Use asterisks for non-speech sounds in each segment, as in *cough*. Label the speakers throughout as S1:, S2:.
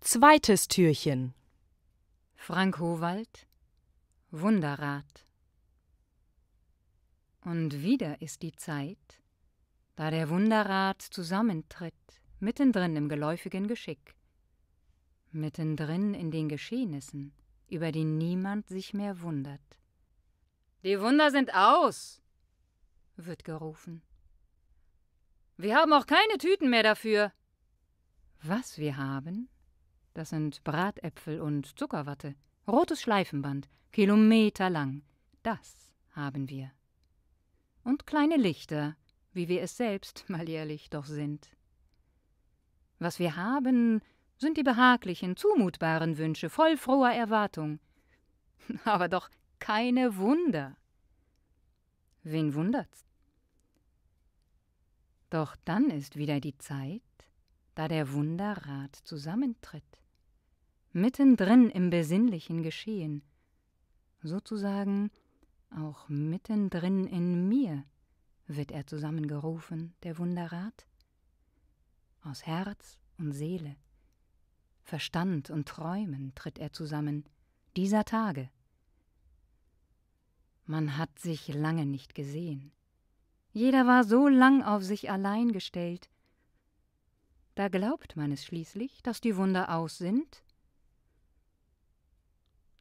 S1: Zweites Türchen. Frank Howald, Wunderrat. Und wieder ist die Zeit, da der Wunderrat zusammentritt, mittendrin im geläufigen Geschick, mittendrin in den Geschehnissen, über die niemand sich mehr wundert. Die Wunder sind aus, wird gerufen. Wir haben auch keine Tüten mehr dafür. Was wir haben, das sind Bratäpfel und Zuckerwatte, rotes Schleifenband, kilometerlang. Das haben wir. Und kleine Lichter, wie wir es selbst *laughs* mal jährlich doch sind. Was wir haben, sind die behaglichen, zumutbaren Wünsche voll froher Erwartung. *laughs* Aber doch keine Wunder. Wen wundert's? Doch dann ist wieder die Zeit, da der Wunderrat zusammentritt mittendrin im besinnlichen Geschehen, sozusagen auch mittendrin in mir wird er zusammengerufen, der Wunderrat, aus Herz und Seele, Verstand und Träumen tritt er zusammen, dieser Tage. Man hat sich lange nicht gesehen. Jeder war so lang auf sich allein gestellt. Da glaubt man es schließlich, dass die Wunder aus sind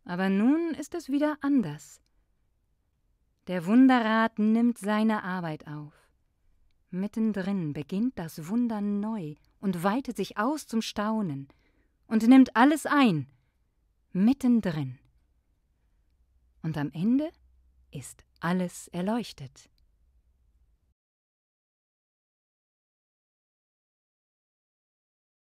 S1: aber nun ist es wieder anders. Der Wunderrat nimmt seine Arbeit auf. Mittendrin beginnt das Wunder neu und weitet sich aus zum Staunen und nimmt alles ein. Mittendrin. Und am Ende ist alles erleuchtet.